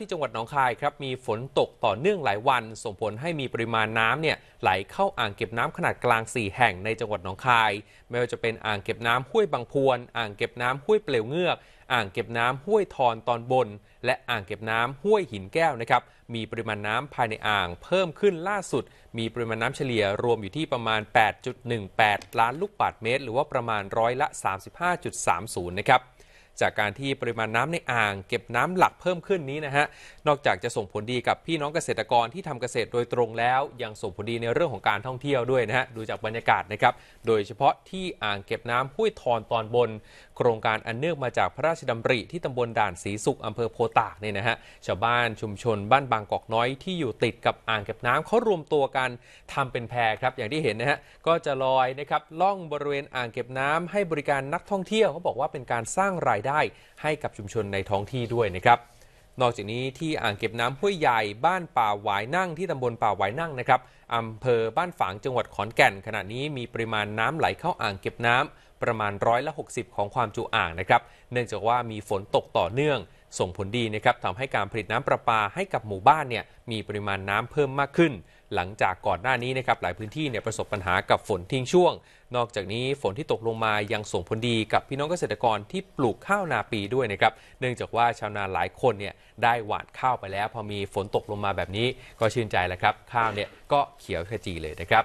ที่จังหวัดหนองคายครับ มีฝนตกต่อเนื่องหลายวัน ส่งผลให้มีปริมาณน้ำเนี่ยไหลเข้าอ่างเก็บน้ำขนาดกลาง4แห่งในจังหวัดหนองคาย ไม่ว่าจะเป็นอ่างเก็บน้ำห้วยบางพวนอ่างเก็บน้ำห้วยเปลวเงือก อ่างเก็บน้ำห้วยทอนตอนบนและอ่างเก็บน้ำห้วยหินแก้วนะครับ มีปริมาณน้ำภายในอ่างเพิ่มขึ้นล่าสุด มีปริมาณน้ำเฉลี่ยรวมอยู่ที่ประมาณ 8.18 ล้านลูกบาศก์เมตร หรือว่าประมาณร้อยละ35.30 นะครับจากการที่ปริมาณน้ำในอ่างเก็บน้ำหลักเพิ่มขึ้นนี้นะฮะ นอกจากจะส่งผลดีกับพี่น้องเกษตรกรที่ทำเกษตรโดยตรงแล้ว ยังส่งผลดีในเรื่องของการท่องเที่ยวด้วยนะฮะ ดูจากบรรยากาศนะครับ โดยเฉพาะที่อ่างเก็บน้ำห้วยทอนตอนบนโครงการอันเนื่องมาจากพระราชดำริที่ตำบลด่านสีสุขอำเภอโพตากเนี่ยนะฮะชาวบ้านชุมชนบ้านบางกอกน้อย ที่อยู่ติดกับอ่างเก็บน้ำเขารวมตัวกันทำเป็นแพรครับ อย่างที่เห็นนะฮะ ก็จะลอยนะครับล่องบริเวณอ่างเก็บน้ำให้บริการนักท่องเที่ยวเขาบอกว่าเป็นการสร้างรายได้ให้กับชุมชนในท้องที่ ด้วยนะครับ นอกจากนี้ที่อ่างเก็บน้ำห้วยใหญ่บ้านป่าหวายนั่งที่ตำบลป่าหวายนั่งนะครับอำเภอบ้านฝางจังหวัดขอนแก่นขณะนี้มีปริมาณน้ำไหลเข้าอ่างเก็บน้ำ ประมาณร้อยละ60 ของความจุอ่างนะครับเนื่องจากว่ามีฝนตกต่อเนื่องส่งผลดีนะครับทำให้การผลิตน้ำประปาให้กับหมู่บ้านเนี่ยมีปริมาณน้ำเพิ่มมากขึ้น หลังจากก่อนหน้านี้นะครับหลายพื้นที่เนี่ยประสบปัญหากับฝนทิ้งช่วง นอกจากนี้ฝนที่ตกลงมายังส่งผลดีกับพี่น้องเกษตรกรที่ปลูกข้าวนาปีด้วยนะครับเนื่องจากว่าชาวนาหลายคนเนี่ยได้หว่านข้าวไปแล้ว พอมีฝนตกลงมาแบบนี้ ก็ชื่นใจแล้วครับ ข้าวเนี่ยก็เขียวขจีเลยนะครับ